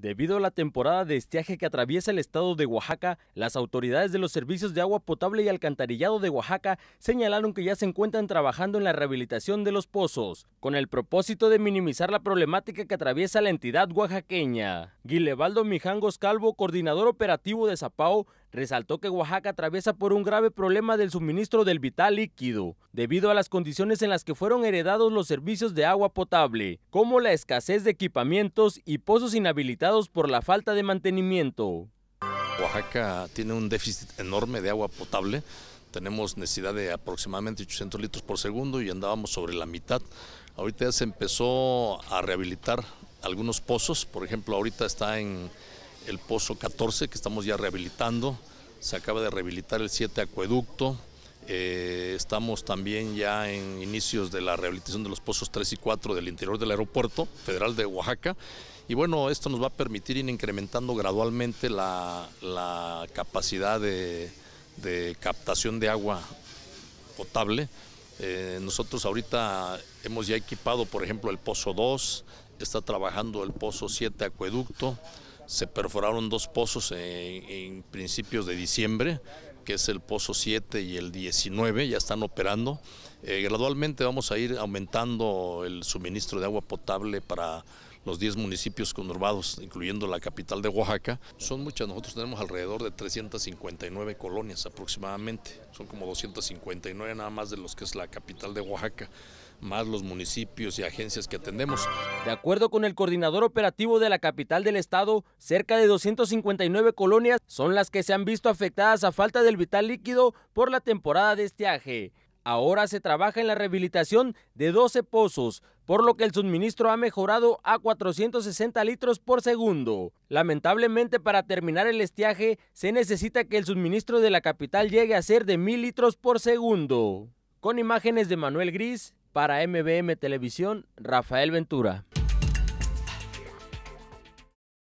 Debido a la temporada de estiaje que atraviesa el estado de Oaxaca, las autoridades de los servicios de agua potable y alcantarillado de Oaxaca señalaron que ya se encuentran trabajando en la rehabilitación de los pozos, con el propósito de minimizar la problemática que atraviesa la entidad oaxaqueña. Guilebaldo Mijangos Calvo, coordinador operativo de Zapao, resaltó que Oaxaca atraviesa por un grave problema del suministro del vital líquido, debido a las condiciones en las que fueron heredados los servicios de agua potable, como la escasez de equipamientos y pozos inhabilitados por la falta de mantenimiento. Oaxaca tiene un déficit enorme de agua potable, tenemos necesidad de aproximadamente 800 litros por segundo y andábamos sobre la mitad. Ahorita ya se empezó a rehabilitar algunos pozos, por ejemplo ahorita está en el pozo 14 que estamos ya rehabilitando, se acaba de rehabilitar el 7 acueducto, eh, estamos también ya en inicios de la rehabilitación de los pozos 3 y 4 del interior del aeropuerto federal de Oaxaca. Y bueno, esto nos va a permitir ir incrementando gradualmente la, capacidad de captación de agua potable eh, nosotros ahorita hemos ya equipado, por ejemplo, el Pozo 2, está trabajando el Pozo 7 Acueducto, se perforaron dos pozos en, principios de diciembre, que es el Pozo 7 y el 19, ya están operando. Eh, gradualmente vamos a ir aumentando el suministro de agua potable para los 10 municipios conurbados, incluyendo la capital de Oaxaca. Son muchas, nosotros tenemos alrededor de 359 colonias aproximadamente, son como 259 nada más de los que es la capital de Oaxaca más los municipios y agencias que atendemos. De acuerdo con el coordinador operativo de la capital del estado, cerca de 259 colonias son las que se han visto afectadas a falta del vital líquido por la temporada de estiaje. Ahora se trabaja en la rehabilitación de 12 pozos por lo que el suministro ha mejorado a 460 litros por segundo. Lamentablemente para terminar el estiaje se necesita que el suministro de la capital llegue a ser de 1000 litros por segundo. Con imágenes de Manuel Gris, para MBM Televisión, Rafael Ventura.